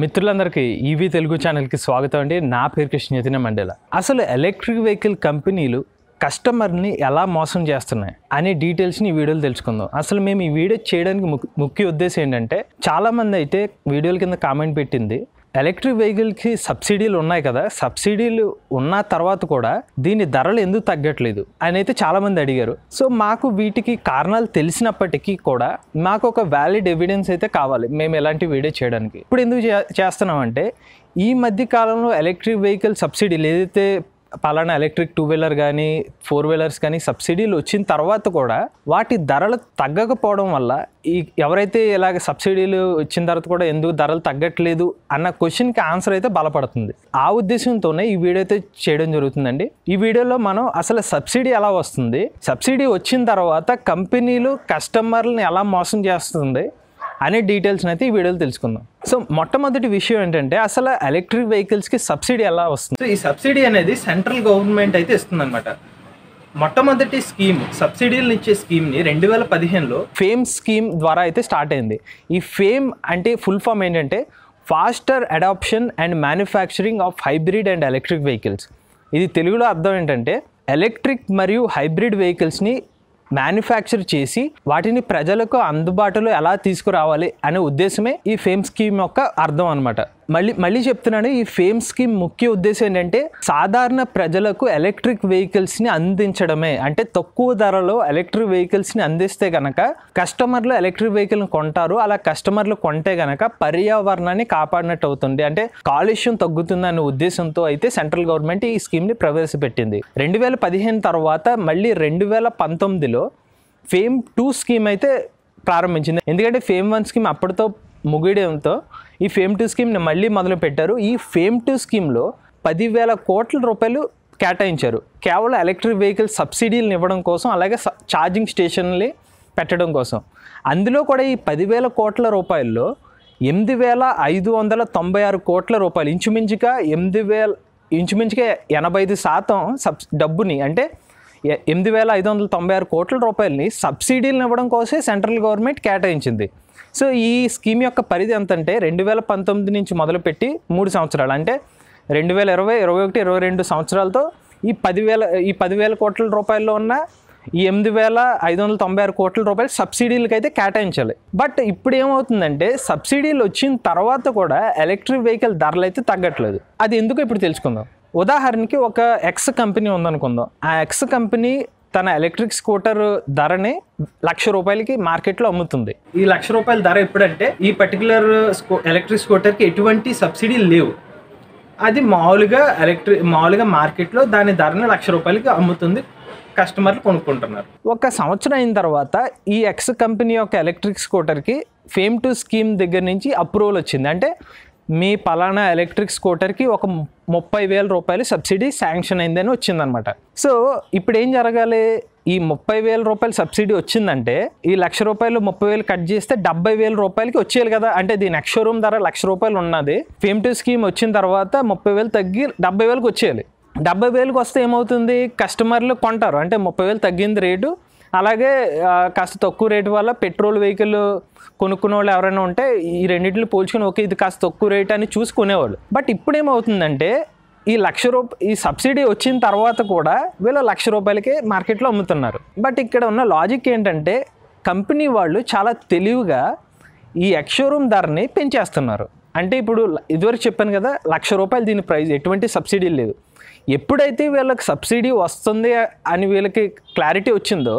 మిత్రులందరికీ ఈవీ తెలుగు ఛానల్కి స్వాగతం అండి నా పేరు కృష్ణ యతిన మండేలా అసలు ఎలక్ట్రిక్ వెహికల్ కంపెనీలు కస్టమర్ని ఎలా మోసం చేస్తున్నాయి అనే డీటెయిల్స్ని ఈ వీడియోలు తెలుసుకుందాం అసలు మేము ఈ వీడియో చేయడానికి ముఖ్య ఉద్దేశం ఏంటంటే చాలామంది అయితే వీడియోల కింద కామెంట్ పెట్టింది ఎలక్ట్రిక్ వెహికల్కి సబ్సిడీలు ఉన్నాయి కదా సబ్సిడీలు ఉన్న తర్వాత కూడా దీని ధరలు ఎందుకు తగ్గట్లేదు అని అయితే చాలామంది అడిగారు సో మాకు వీటికి కారణాలు తెలిసినప్పటికీ కూడా మాకు ఒక వ్యాలిడ్ ఎవిడెన్స్ అయితే కావాలి మేము ఎలాంటి వీడియో చేయడానికి ఇప్పుడు ఎందుకు చేస్తున్నామంటే ఈ మధ్య కాలంలో ఎలక్ట్రిక్ వెహికల్ సబ్సిడీలు ఏదైతే పలానా ఎలక్ట్రిక్ టూ వీలర్ కానీ ఫోర్ వీలర్స్ కానీ సబ్సిడీలు వచ్చిన తర్వాత కూడా వాటి ధరలు తగ్గకపోవడం వల్ల ఈ ఎవరైతే ఇలాగ సబ్సిడీలు వచ్చిన తర్వాత కూడా ఎందుకు ధరలు తగ్గట్లేదు అన్న క్వశ్చన్కి ఆన్సర్ అయితే బలపడుతుంది ఆ ఉద్దేశంతోనే ఈ వీడియో అయితే చేయడం జరుగుతుందండి ఈ వీడియోలో మనం అసలు సబ్సిడీ ఎలా వస్తుంది సబ్సిడీ వచ్చిన తర్వాత కంపెనీలు కస్టమర్లను ఎలా మోసం చేస్తుంది అనే డీటెయిల్స్ అయితే ఈ వీడియోలో తెలుసుకుందాం సో మొట్టమొదటి విషయం ఏంటంటే అసలు ఎలక్ట్రిక్ కి సబ్సిడీ ఎలా వస్తుంది సో ఈ సబ్సిడీ అనేది సెంట్రల్ గవర్నమెంట్ అయితే అనమాట మొట్టమొదటి స్కీమ్ సబ్సిడీలు ఇచ్చే స్కీమ్ని రెండు వేల పదిహేనులో ఫేమ్ స్కీమ్ ద్వారా అయితే స్టార్ట్ అయింది ఈ ఫేమ్ అంటే ఫుల్ ఫామ్ ఏంటంటే faster adoption and manufacturing of hybrid and electric vehicles ఇది తెలుగులో అర్థం ఏంటంటే ఎలక్ట్రిక్ మరియు హైబ్రిడ్ వెహికల్స్ని మ్యానుఫ్యాక్చర్ చేసి వాటిని ప్రజలకు అందుబాటులో ఎలా తీసుకురావాలి అనే ఉద్దేశమే ఈ ఫేమ్ స్కీమ్ యొక్క అర్థం అనమాట మళ్ళీ మళ్ళీ చెప్తున్నాను ఈ ఫేమ్ స్కీమ్ ముఖ్య ఉద్దేశం ఏంటంటే సాధారణ ప్రజలకు ఎలక్ట్రిక్ వెహికల్స్ని అందించడమే అంటే తక్కువ ధరలో ఎలక్ట్రిక్ వెహికల్స్ని అందిస్తే గనక కస్టమర్లు ఎలక్ట్రిక్ వెహికల్ని కొంటారు అలా కస్టమర్లు కొంటే గనక పర్యావరణాన్ని కాపాడినట్టు అవుతుంది అంటే కాలుష్యం తగ్గుతుందనే ఉద్దేశంతో అయితే సెంట్రల్ గవర్నమెంట్ ఈ స్కీమ్ని ప్రవేశపెట్టింది రెండు వేల పదిహేను తర్వాత మళ్ళీ రెండు వేల పంతొమ్మిదిలో ఫేమ్ టూ స్కీమ్ అయితే ప్రారంభించింది ఎందుకంటే ఫేమ్ వన్ స్కీమ్ అప్పటితో ముగిడంతో ఈ ఫేమ్ టు స్కీమ్ని మళ్ళీ మొదలు పెట్టారు ఈ ఫేమ్ టు స్కీమ్లో పదివేల కోట్ల రూపాయలు కేటాయించారు కేవలం ఎలక్ట్రిక్ వెహికల్ సబ్సిడీలను ఇవ్వడం కోసం అలాగే ఛార్జింగ్ స్టేషన్లు పెట్టడం కోసం అందులో కూడా ఈ పదివేల కోట్ల రూపాయల్లో ఎనిమిది వేల ఐదు వందల తొంభై ఆరు కోట్ల రూపాయలు ఇంచుమించుగా ఎనిమిది వేల ఇంచుమించుగా ఎనభై ఐదు శాతం సబ్ డబ్బుని అంటే ఎనిమిది వేల ఐదు వందల తొంభై ఆరు కోట్ల రూపాయలని సబ్సిడీలను ఇవ్వడం కోసమే సెంట్రల్ గవర్నమెంట్ కేటాయించింది సో ఈ స్కీమ్ యొక్క పరిధి ఎంత అంటే రెండు వేల పంతొమ్మిది నుంచి మొదలుపెట్టి మూడు సంవత్సరాలు అంటే రెండు వేల ఇరవై ఇరవై ఒకటి ఇరవై రెండు సంవత్సరాలతో ఈ పదివేల ఈ పదివేల కోట్ల రూపాయల్లో ఉన్న ఈ ఎనిమిది వేల ఐదు వందల తొంభై ఆరు కోట్ల రూపాయలు సబ్సిడీలకు అయితే కేటాయించాలి బట్ ఇప్పుడు ఏమవుతుందంటే సబ్సిడీలు వచ్చిన తర్వాత కూడా ఎలక్ట్రిక్ వెహికల్ ధరలు అయితే తగ్గట్లేదు అది ఎందుకు ఇప్పుడు తెలుసుకుందాం ఉదాహరణకి ఒక ఎక్స్ కంపెనీ ఉందనుకుందాం ఆ ఎక్స్ కంపెనీ తన ఎలక్ట్రిక్ స్కూటర్ ధరని లక్ష రూపాయలకి మార్కెట్లో అమ్ముతుంది ఈ లక్ష రూపాయల ధర ఎప్పుడంటే ఈ పర్టికులర్ ఎలక్ట్రిక్ ఎలక్ట్రిక్ కి ఎటువంటి సబ్సిడీ లేవు అది మామూలుగా ఎలక్ట్రిక్ మామూలుగా మార్కెట్లో దాని ధరని లక్ష రూపాయలకి అమ్ముతుంది కస్టమర్లు కొనుక్కుంటున్నారు ఒక సంవత్సరం అయిన తర్వాత ఈ ఎక్స్ కంపెనీ యొక్క ఎలక్ట్రిక్ స్కూటర్కి ఫేమ్ టు స్కీమ్ దగ్గర నుంచి అప్రూవల్ వచ్చింది అంటే మీ పలానా ఎలక్ట్రిక్ స్కూటర్కి ఒక ముప్పై వేల రూపాయలు సబ్సిడీ శాంక్షన్ అయిందని వచ్చిందనమాట సో ఇప్పుడు ఏం జరగాలి ఈ ముప్పై వేల రూపాయలు సబ్సిడీ వచ్చిందంటే ఈ లక్ష రూపాయలు ముప్పై వేలు కట్ చేస్తే డెబ్బై వేల రూపాయలకి వచ్చేయాలి కదా అంటే దీని ఎక్స్షోరూమ్ ధర లక్ష రూపాయలు ఉన్నది ఫేమ్ టు స్కీమ్ వచ్చిన తర్వాత ముప్పై వేలు తగ్గి డెబ్బై వేలకు వచ్చేయాలి డెబ్బై వేలకు వస్తే ఏమవుతుంది కస్టమర్లు కొంటారు అంటే ముప్పై వేలు తగ్గింది రేటు అలాగే కాస్త తక్కువ రేటు వల్ల పెట్రోల్ వెహికల్ కొనుక్కునే వాళ్ళు ఎవరైనా ఉంటే ఈ రెండింటిని పోల్చుకుని ఓకే ఇది కాస్త తక్కువ రేట్ అని చూసుకునేవాళ్ళు బట్ ఇప్పుడు ఏమవుతుందంటే ఈ లక్ష రూప ఈ సబ్సిడీ వచ్చిన తర్వాత కూడా వీళ్ళు లక్ష రూపాయలకే మార్కెట్లో అమ్ముతున్నారు బట్ ఇక్కడ ఉన్న లాజిక్ ఏంటంటే కంపెనీ వాళ్ళు చాలా తెలివిగా ఈ ఎక్స్షోరూమ్ ధరని పెంచేస్తున్నారు అంటే ఇప్పుడు ఇదివరకు చెప్పాను కదా లక్ష రూపాయలు దీని ప్రైస్ ఎటువంటి సబ్సిడీ లేదు ఎప్పుడైతే వీళ్ళకి సబ్సిడీ వస్తుంది అని వీళ్ళకి క్లారిటీ వచ్చిందో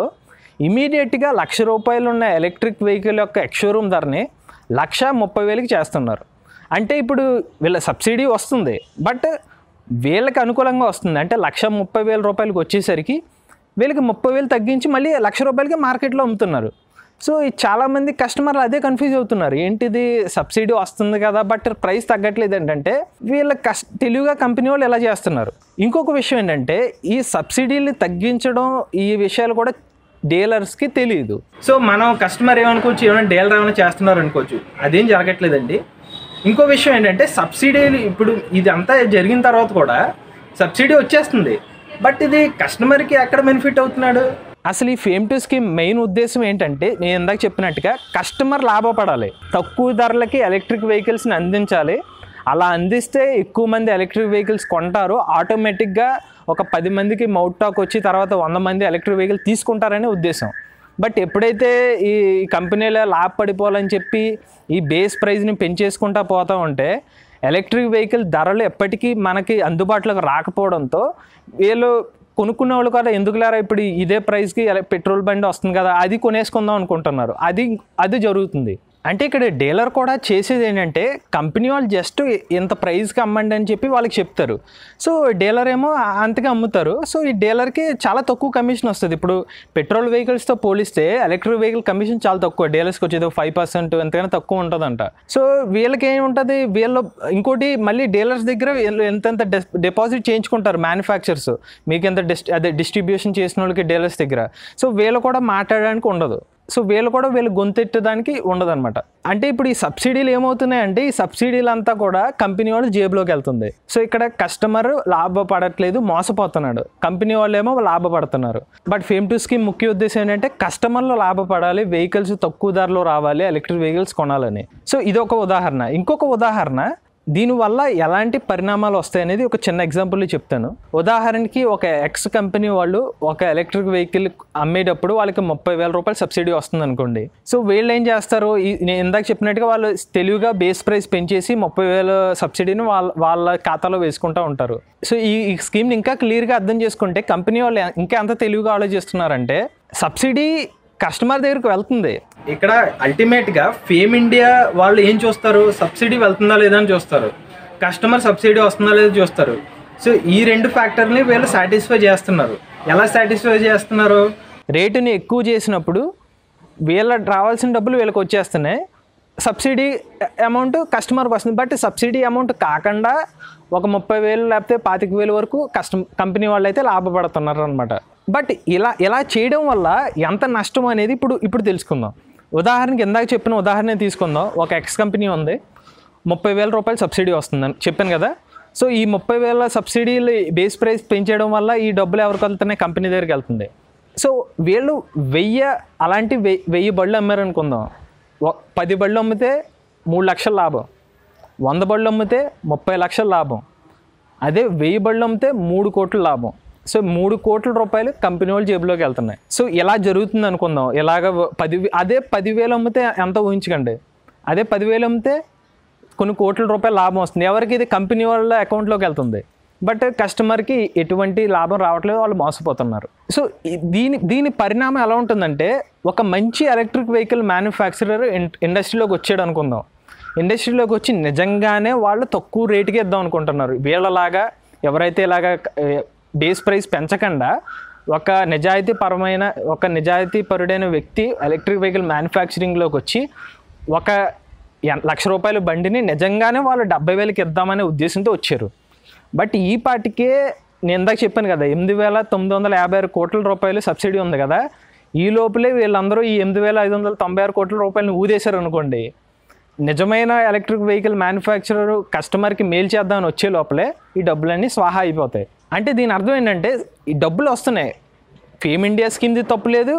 ఇమీడియట్గా లక్ష రూపాయలు ఉన్న ఎలక్ట్రిక్ వెహికల్ యొక్క ఎక్స్షోరూమ్ ధరని లక్ష ముప్పై వేలకి చేస్తున్నారు అంటే ఇప్పుడు వీళ్ళ సబ్సిడీ వస్తుంది బట్ వీళ్ళకి అనుకూలంగా వస్తుంది అంటే లక్ష ముప్పై వేల రూపాయలకి వచ్చేసరికి వీళ్ళకి ముప్పై వేలు తగ్గించి మళ్ళీ లక్ష రూపాయలకి మార్కెట్లో అమ్ముతున్నారు సో చాలామంది కస్టమర్లు అదే కన్ఫ్యూజ్ అవుతున్నారు ఏంటిది సబ్సిడీ వస్తుంది కదా బట్ ప్రైస్ తగ్గట్లేదు ఏంటంటే వీళ్ళ కస్ తెలివిగా కంపెనీ వాళ్ళు ఎలా చేస్తున్నారు ఇంకొక విషయం ఏంటంటే ఈ సబ్సిడీలు తగ్గించడం ఈ విషయాలు కూడా డీలర్స్కి తెలియదు సో మనం కస్టమర్ ఏమనుకోవచ్చు ఏమైనా డీలర్ ఏమైనా చేస్తున్నారు అనుకోవచ్చు అదేం జరగట్లేదండి ఇంకో విషయం ఏంటంటే సబ్సిడీలు ఇప్పుడు ఇదంతా జరిగిన తర్వాత కూడా సబ్సిడీ వచ్చేస్తుంది బట్ ఇది కస్టమర్కి ఎక్కడ బెనిఫిట్ అవుతున్నాడు అసలు ఈ ఫేమ్ టు స్కీమ్ మెయిన్ ఉద్దేశం ఏంటంటే నేను ఇందాక చెప్పినట్టుగా కస్టమర్ లాభపడాలి తక్కువ ధరలకి ఎలక్ట్రిక్ వెహికల్స్ని అందించాలి అలా అందిస్తే ఎక్కువ మంది ఎలక్ట్రిక్ వెహికల్స్ కొంటారు ఆటోమేటిక్గా ఒక పది మందికి మౌట్ టాక్ వచ్చి తర్వాత వంద మంది ఎలక్ట్రిక్ వెహికల్ తీసుకుంటారనే ఉద్దేశం బట్ ఎప్పుడైతే ఈ కంపెనీలో లాభ పడిపోవాలని చెప్పి ఈ బేస్ ప్రైస్ని పెంచేసుకుంటా పోతూ ఉంటే ఎలక్ట్రిక్ వెహికల్ ధరలు ఎప్పటికీ మనకి అందుబాటులోకి రాకపోవడంతో వీళ్ళు కొనుక్కునే వాళ్ళు కదా లేరా ఇప్పుడు ఇదే ప్రైస్కి పెట్రోల్ బండి వస్తుంది కదా అది కొనేసుకుందాం అనుకుంటున్నారు అది అది జరుగుతుంది అంటే ఇక్కడ డీలర్ కూడా చేసేది ఏంటంటే కంపెనీ వాళ్ళు జస్ట్ ఇంత ప్రైస్కి అమ్మండి అని చెప్పి వాళ్ళకి చెప్తారు సో డీలర్ ఏమో అంతగా అమ్ముతారు సో ఈ డీలర్కి చాలా తక్కువ కమిషన్ వస్తుంది ఇప్పుడు పెట్రోల్ వెహికల్స్తో పోలిస్తే ఎలక్ట్రిక్ వెహికల్ కమిషన్ చాలా తక్కువ డీలర్స్కి వచ్చేది ఫైవ్ పర్సెంట్ ఎంతకైనా తక్కువ ఉంటుందంట సో వీళ్ళకి ఏముంటుంది వీళ్ళు ఇంకోటి మళ్ళీ డీలర్స్ దగ్గర ఎంతెంత డిపాజిట్ చేయించుకుంటారు మ్యానుఫ్యాక్చర్స్ మీకు ఎంత డిస్ అదే డిస్ట్రిబ్యూషన్ చేసిన వాళ్ళకి డీలర్స్ దగ్గర సో వీళ్ళు కూడా మాట్లాడడానికి ఉండదు సో వీళ్ళు కూడా వీళ్ళు గొంతెట్టడానికి ఉండదన్నమాట అంటే ఇప్పుడు ఈ సబ్సిడీలు ఏమవుతున్నాయంటే ఈ సబ్సిడీలు అంతా కూడా కంపెనీ వాళ్ళు జేబులోకి వెళ్తుంది సో ఇక్కడ కస్టమర్ లాభపడట్లేదు మోసపోతున్నాడు కంపెనీ వాళ్ళు ఏమో లాభపడుతున్నారు బట్ ఫేమ్ టు స్కీమ్ ముఖ్య ఉద్దేశం ఏంటంటే కస్టమర్లు లాభపడాలి వెహికల్స్ తక్కువ ధరలో రావాలి ఎలక్ట్రిక్ వెహికల్స్ కొనాలని సో ఇది ఒక ఉదాహరణ ఇంకొక ఉదాహరణ దీనివల్ల ఎలాంటి పరిణామాలు వస్తాయి అనేది ఒక చిన్న ఎగ్జాంపుల్ చెప్తాను ఉదాహరణకి ఒక ఎక్స్ కంపెనీ వాళ్ళు ఒక ఎలక్ట్రిక్ వెహికల్ అమ్మేటప్పుడు వాళ్ళకి ముప్పై వేల రూపాయలు సబ్సిడీ వస్తుంది అనుకోండి సో వీళ్ళు ఏం చేస్తారు నేను ఇందాక చెప్పినట్టుగా వాళ్ళు తెలివిగా బేస్ ప్రైస్ పెంచేసి ముప్పై వేల సబ్సిడీని వాళ్ళ వాళ్ళ ఖాతాలో వేసుకుంటూ ఉంటారు సో ఈ స్కీమ్ని ఇంకా క్లియర్గా అర్థం చేసుకుంటే కంపెనీ వాళ్ళు ఇంకా ఎంత తెలివిగా ఆలోచిస్తున్నారంటే సబ్సిడీ కస్టమర్ దగ్గరికి వెళ్తుంది ఇక్కడ అల్టిమేట్గా ఫేమ్ ఇండియా వాళ్ళు ఏం చూస్తారు సబ్సిడీ వెళ్తుందా లేదా అని చూస్తారు కస్టమర్ సబ్సిడీ వస్తుందా లేదా చూస్తారు సో ఈ రెండు ఫ్యాక్టర్ని వీళ్ళు సాటిస్ఫై చేస్తున్నారు ఎలా సాటిస్ఫై చేస్తున్నారు రేటుని ఎక్కువ చేసినప్పుడు వీళ్ళ రావాల్సిన డబ్బులు వీళ్ళకి వచ్చేస్తున్నాయి సబ్సిడీ అమౌంట్ కస్టమర్కి వస్తుంది బట్ సబ్సిడీ అమౌంట్ కాకుండా ఒక ముప్పై వేలు లేకపోతే పాతిక వేలు వరకు కస్టమ్ కంపెనీ వాళ్ళు అయితే లాభపడుతున్నారు అనమాట బట్ ఇలా ఇలా చేయడం వల్ల ఎంత నష్టం అనేది ఇప్పుడు ఇప్పుడు తెలుసుకుందాం ఉదాహరణకి ఇందాక చెప్పిన ఉదాహరణ తీసుకుందాం ఒక ఎక్స్ కంపెనీ ఉంది ముప్పై వేల రూపాయలు సబ్సిడీ వస్తుందని చెప్పాను కదా సో ఈ ముప్పై వేల సబ్సిడీలు బేస్ ప్రైస్ పెంచడం వల్ల ఈ డబ్బులు ఎవరికి వెళ్తున్నాయి కంపెనీ దగ్గరికి వెళ్తుంది సో వీళ్ళు వెయ్యి అలాంటి వెయ్యి బళ్ళు అమ్మారనుకుందాం పది బళ్ళు అమ్మితే మూడు లక్షల లాభం వంద బళ్ళు అమ్మితే ముప్పై లక్షల లాభం అదే వెయ్యి బళ్ళు అమ్మితే మూడు కోట్ల లాభం సో మూడు కోట్ల రూపాయలు కంపెనీ వాళ్ళు జేబులోకి వెళ్తున్నాయి సో ఇలా జరుగుతుంది అనుకుందాం ఇలాగ పది అదే పదివేలు అమ్మితే ఎంత ఊహించకండి అదే పదివేలు అమ్మితే కొన్ని కోట్ల రూపాయలు లాభం వస్తుంది ఎవరికి ఇది కంపెనీ వాళ్ళ అకౌంట్లోకి వెళ్తుంది బట్ కస్టమర్కి ఎటువంటి లాభం రావట్లేదు వాళ్ళు మోసపోతున్నారు సో దీని దీని పరిణామం ఎలా ఉంటుందంటే ఒక మంచి ఎలక్ట్రిక్ వెహికల్ మ్యానుఫ్యాక్చరర్ ఇండస్ట్రీలోకి వచ్చాడు అనుకుందాం ఇండస్ట్రీలోకి వచ్చి నిజంగానే వాళ్ళు తక్కువ రేటుకి ఇద్దాం అనుకుంటున్నారు వీళ్ళలాగా ఎవరైతే ఇలాగా బేస్ ప్రైస్ పెంచకుండా ఒక నిజాయితీ పరమైన ఒక నిజాయితీ పరుడైన వ్యక్తి ఎలక్ట్రిక్ వెహికల్ మ్యానుఫ్యాక్చరింగ్లోకి వచ్చి ఒక లక్ష రూపాయల బండిని నిజంగానే వాళ్ళు డెబ్బై వేలకి ఇద్దామనే ఉద్దేశంతో వచ్చారు బట్ ఈ పాటికే నేను ఇందాక చెప్పాను కదా ఎనిమిది వేల తొమ్మిది వందల యాభై ఆరు కోట్ల రూపాయలు సబ్సిడీ ఉంది కదా ఈ లోపలే వీళ్ళందరూ ఈ ఎనిమిది వేల ఐదు వందల తొంభై ఆరు కోట్ల రూపాయలను ఊదేశారు అనుకోండి నిజమైన ఎలక్ట్రిక్ వెహికల్ మ్యానుఫ్యాక్చరర్ కస్టమర్కి మేలు చేద్దామని వచ్చే లోపలే ఈ డబ్బులన్నీ స్వాహా అయిపోతాయి అంటే దీని అర్థం ఏంటంటే ఈ డబ్బులు వస్తున్నాయి ఫేమ్ ఇండియా స్కీమ్ది తప్పు లేదు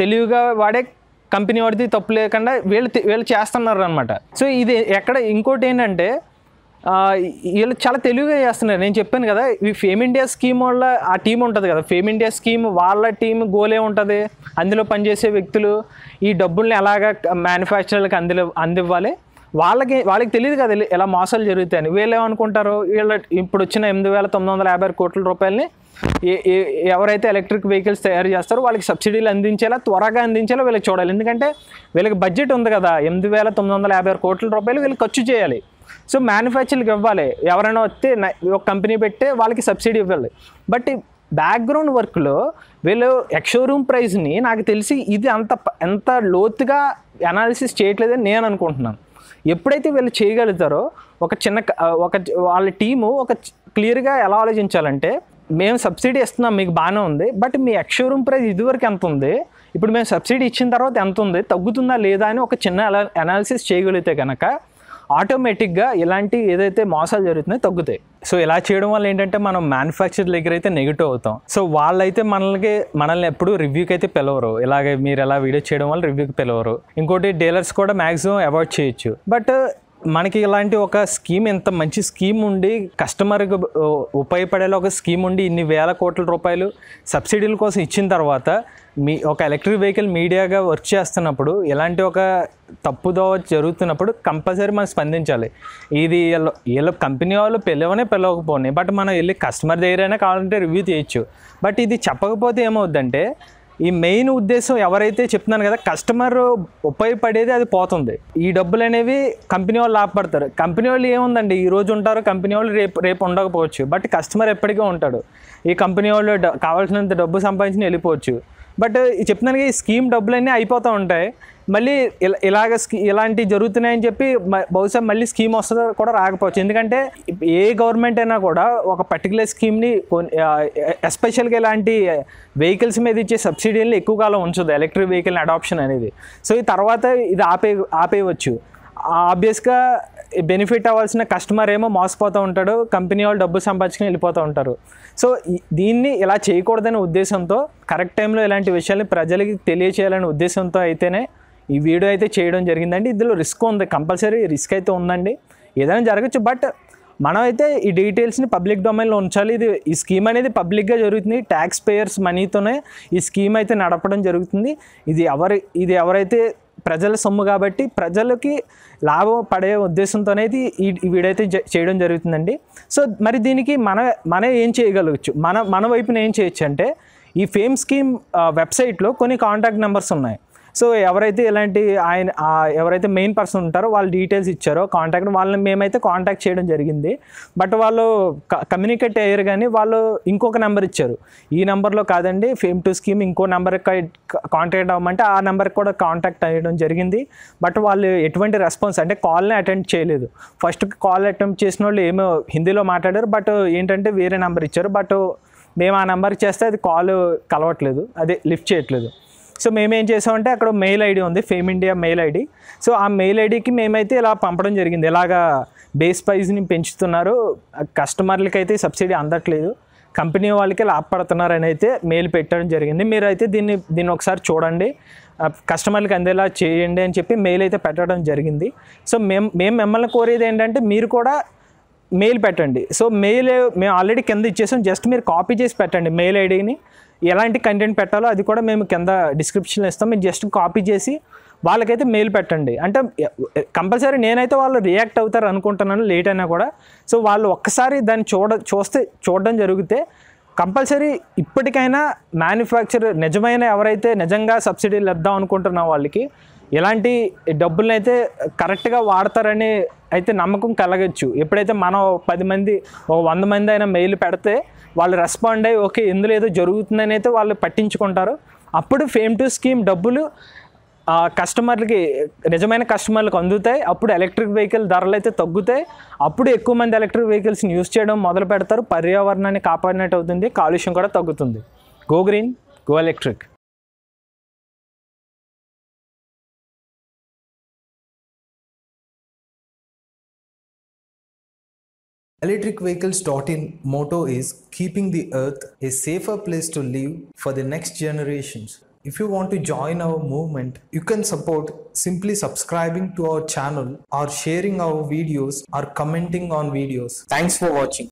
తెలివిగా వాడే కంపెనీ వాడిది తప్పు లేకుండా వీళ్ళు వీళ్ళు చేస్తున్నారు అనమాట సో ఇది ఎక్కడ ఇంకోటి ఏంటంటే వీళ్ళు చాలా తెలివిగా చేస్తున్నారు నేను చెప్పాను కదా ఈ ఫేమ్ ఇండియా స్కీమ్ వల్ల ఆ టీం ఉంటుంది కదా ఫేమ్ ఇండియా స్కీమ్ వాళ్ళ టీం గోలే ఉంటుంది అందులో పనిచేసే వ్యక్తులు ఈ డబ్బుల్ని ఎలాగ మ్యానుఫ్యాక్చరర్లకు అంది అందివ్వాలి వాళ్ళకి వాళ్ళకి తెలియదు కదా ఎలా మోసాలు జరుగుతాయని వీళ్ళు ఏమనుకుంటారు వీళ్ళ ఇప్పుడు వచ్చిన ఎనిమిది వేల తొమ్మిది వందల యాభై కోట్ల రూపాయలని ఎవరైతే ఎలక్ట్రిక్ వెహికల్స్ తయారు చేస్తారో వాళ్ళకి సబ్సిడీలు అందించేలా త్వరగా అందించేలా వీళ్ళకి చూడాలి ఎందుకంటే వీళ్ళకి బడ్జెట్ ఉంది కదా ఎనిమిది వేల తొమ్మిది వందల యాభై కోట్ల రూపాయలు వీళ్ళు ఖర్చు చేయాలి సో మ్యానుఫ్యాక్చర్కి ఇవ్వాలి ఎవరైనా వస్తే ఒక కంపెనీ పెట్టే వాళ్ళకి సబ్సిడీ ఇవ్వాలి బట్ బ్యాక్గ్రౌండ్ వర్క్లో వీళ్ళు రూమ్ ప్రైస్ని నాకు తెలిసి ఇది అంత ఎంత లోతుగా అనాలిసిస్ చేయట్లేదని నేను అనుకుంటున్నాను ఎప్పుడైతే వీళ్ళు చేయగలుగుతారో ఒక చిన్న ఒక వాళ్ళ టీము ఒక క్లియర్గా ఎలా ఆలోచించాలంటే మేము సబ్సిడీ ఇస్తున్నాం మీకు బాగానే ఉంది బట్ మీ ఎక్స్షోరూమ్ ప్రైస్ ఇదివరకు ఎంత ఉంది ఇప్పుడు మేము సబ్సిడీ ఇచ్చిన తర్వాత ఎంత ఉంది తగ్గుతుందా లేదా అని ఒక చిన్న అనాలిసిస్ చేయగలిగితే కనుక ఆటోమేటిక్గా ఇలాంటి ఏదైతే మోసాలు జరుగుతున్నాయో తగ్గుతాయి సో ఇలా చేయడం వల్ల ఏంటంటే మనం మ్యానుఫ్యాక్చర్ దగ్గర అయితే నెగిటివ్ అవుతాం సో వాళ్ళైతే మనల్ని మనల్ని ఎప్పుడు రివ్యూకి అయితే పిలవరు ఇలాగే మీరు ఎలా వీడియో చేయడం వల్ల రివ్యూకి పిలవరు ఇంకోటి డీలర్స్ కూడా మ్యాక్సిమం అవాయిడ్ చేయొచ్చు బట్ మనకి ఇలాంటి ఒక స్కీమ్ ఇంత మంచి స్కీమ్ ఉండి కస్టమర్కి ఉపయోగపడేలా ఒక స్కీమ్ ఉండి ఇన్ని వేల కోట్ల రూపాయలు సబ్సిడీల కోసం ఇచ్చిన తర్వాత మీ ఒక ఎలక్ట్రిక్ వెహికల్ మీడియాగా వర్క్ చేస్తున్నప్పుడు ఇలాంటి ఒక తప్పుదో జరుగుతున్నప్పుడు కంపల్సరీ మనం స్పందించాలి ఇది వీళ్ళ కంపెనీ వాళ్ళు పిలవనే పిలవకపోయినాయి బట్ మనం వెళ్ళి కస్టమర్ దగ్గరైనా కావాలంటే రివ్యూ చేయొచ్చు బట్ ఇది చెప్పకపోతే ఏమవుద్దంటే ఈ మెయిన్ ఉద్దేశం ఎవరైతే చెప్తున్నాను కదా కస్టమర్ ఉపయోగపడేది అది పోతుంది ఈ డబ్బులు అనేవి కంపెనీ వాళ్ళు లాభపడతారు కంపెనీ వాళ్ళు ఏముందండి ఈ రోజు ఉంటారు కంపెనీ వాళ్ళు రేపు రేపు ఉండకపోవచ్చు బట్ కస్టమర్ ఎప్పటికీ ఉంటాడు ఈ కంపెనీ వాళ్ళు కావాల్సినంత డబ్బు సంపాదించి వెళ్ళిపోవచ్చు బట్ చెప్తున్నాను ఈ స్కీమ్ డబ్బులన్నీ అయిపోతూ ఉంటాయి మళ్ళీ ఇలాగ ఇలాంటివి జరుగుతున్నాయని చెప్పి బహుశా మళ్ళీ స్కీమ్ వస్తుందో కూడా రాకపోవచ్చు ఎందుకంటే ఏ గవర్నమెంట్ అయినా కూడా ఒక పర్టికులర్ స్కీమ్ని ఎస్పెషల్గా ఇలాంటి వెహికల్స్ మీద ఇచ్చే సబ్సిడీని ఎక్కువ కాలం ఉంచదు ఎలక్ట్రిక్ వెహికల్ అడాప్షన్ అనేది సో ఈ తర్వాత ఇది ఆపే ఆపేయవచ్చు ఆబ్వియస్గా బెనిఫిట్ అవ్వాల్సిన కస్టమర్ ఏమో మోసపోతూ ఉంటాడు కంపెనీ వాళ్ళు డబ్బు సంపాదించుకుని వెళ్ళిపోతూ ఉంటారు సో దీన్ని ఇలా చేయకూడదనే ఉద్దేశంతో కరెక్ట్ టైంలో ఇలాంటి విషయాల్ని ప్రజలకి తెలియచేయాలనే ఉద్దేశంతో అయితేనే ఈ వీడియో అయితే చేయడం జరిగిందండి ఇందులో రిస్క్ ఉంది కంపల్సరీ రిస్క్ అయితే ఉందండి ఏదైనా జరగచ్చు బట్ మనం అయితే ఈ డీటెయిల్స్ని పబ్లిక్ డొమైన్లో ఉంచాలి ఇది ఈ స్కీమ్ అనేది పబ్లిక్గా జరుగుతుంది ట్యాక్స్ పేయర్స్ మనీతోనే ఈ స్కీమ్ అయితే నడపడం జరుగుతుంది ఇది ఎవరి ఇది ఎవరైతే ప్రజల సొమ్ము కాబట్టి ప్రజలకి లాభం పడే ఉద్దేశంతో అనేది ఈ వీడైతే చేయడం జరుగుతుందండి సో మరి దీనికి మన మన ఏం చేయగలవచ్చు మన మన వైపున ఏం చేయొచ్చు అంటే ఈ ఫేమ్ స్కీమ్ వెబ్సైట్లో కొన్ని కాంటాక్ట్ నెంబర్స్ ఉన్నాయి సో ఎవరైతే ఇలాంటి ఆయన ఎవరైతే మెయిన్ పర్సన్ ఉంటారో వాళ్ళు డీటెయిల్స్ ఇచ్చారో కాంటాక్ట్ వాళ్ళని మేమైతే కాంటాక్ట్ చేయడం జరిగింది బట్ వాళ్ళు కమ్యూనికేట్ అయ్యారు కానీ వాళ్ళు ఇంకొక నెంబర్ ఇచ్చారు ఈ నెంబర్లో కాదండి ఫేమ్ టు స్కీమ్ ఇంకో నెంబర్ కాంటాక్ట్ అవ్వమంటే ఆ నెంబర్కి కూడా కాంటాక్ట్ అయ్యడం జరిగింది బట్ వాళ్ళు ఎటువంటి రెస్పాన్స్ అంటే కాల్ని అటెండ్ చేయలేదు ఫస్ట్ కాల్ అటెంప్ట్ చేసిన వాళ్ళు ఏమో హిందీలో మాట్లాడారు బట్ ఏంటంటే వేరే నెంబర్ ఇచ్చారు బట్ మేము ఆ నెంబర్ చేస్తే అది కాల్ కలవట్లేదు అదే లిఫ్ట్ చేయట్లేదు సో మేము ఏం చేసామంటే అక్కడ మెయిల్ ఐడి ఉంది FAME India mail ID so ఆ మెయిల్ ఐడికి మేమైతే ఇలా పంపడం జరిగింది ఇలాగా బేస్ ప్రైజ్ని పెంచుతున్నారు కస్టమర్లకి అయితే సబ్సిడీ అందట్లేదు కంపెనీ వాళ్ళకి అని అయితే మెయిల్ పెట్టడం జరిగింది మీరు అయితే దీన్ని దీన్ని ఒకసారి చూడండి కస్టమర్లకు అందేలా చేయండి అని చెప్పి మెయిల్ అయితే పెట్టడం జరిగింది సో మేము మేము మిమ్మల్ని కోరేది ఏంటంటే మీరు కూడా మెయిల్ పెట్టండి సో మెయిల్ మేము ఆల్రెడీ కింద ఇచ్చేసాం జస్ట్ మీరు కాపీ చేసి పెట్టండి మెయిల్ ఐడిని ఎలాంటి కంటెంట్ పెట్టాలో అది కూడా మేము కింద డిస్క్రిప్షన్లో ఇస్తాం మీరు జస్ట్ కాపీ చేసి వాళ్ళకైతే మెయిల్ పెట్టండి అంటే కంపల్సరీ నేనైతే వాళ్ళు రియాక్ట్ అవుతారు అనుకుంటున్నాను లేట్ అయినా కూడా సో వాళ్ళు ఒక్కసారి దాన్ని చూడ చూస్తే చూడడం జరిగితే కంపల్సరీ ఇప్పటికైనా మ్యానుఫ్యాక్చర్ నిజమైన ఎవరైతే నిజంగా సబ్సిడీలు ఇద్దాం అనుకుంటున్న వాళ్ళకి ఇలాంటి డబ్బులను అయితే కరెక్ట్గా వాడతారని అయితే నమ్మకం కలగచ్చు ఎప్పుడైతే మనం పది మంది ఒక వంద మంది అయినా మెయిల్ పెడితే వాళ్ళు రెస్పాండ్ అయ్యి ఓకే ఇందులో ఏదో జరుగుతుందని అయితే వాళ్ళు పట్టించుకుంటారు అప్పుడు ఫేమ్ టు స్కీమ్ డబ్బులు కస్టమర్లకి నిజమైన కస్టమర్లకు అందుతాయి అప్పుడు ఎలక్ట్రిక్ వెహికల్ ధరలు అయితే తగ్గుతాయి అప్పుడు ఎక్కువ మంది ఎలక్ట్రిక్ వెహికల్స్ని యూజ్ చేయడం మొదలు పెడతారు పర్యావరణాన్ని కాపాడినట్టు అవుతుంది కాలుష్యం కూడా తగ్గుతుంది go green go electric Electric vehicles. in motto is keeping the earth a safer place to live for the next generations. If you want to join our movement, you can support simply subscribing to our channel or sharing our videos or commenting on videos. Thanks for watching.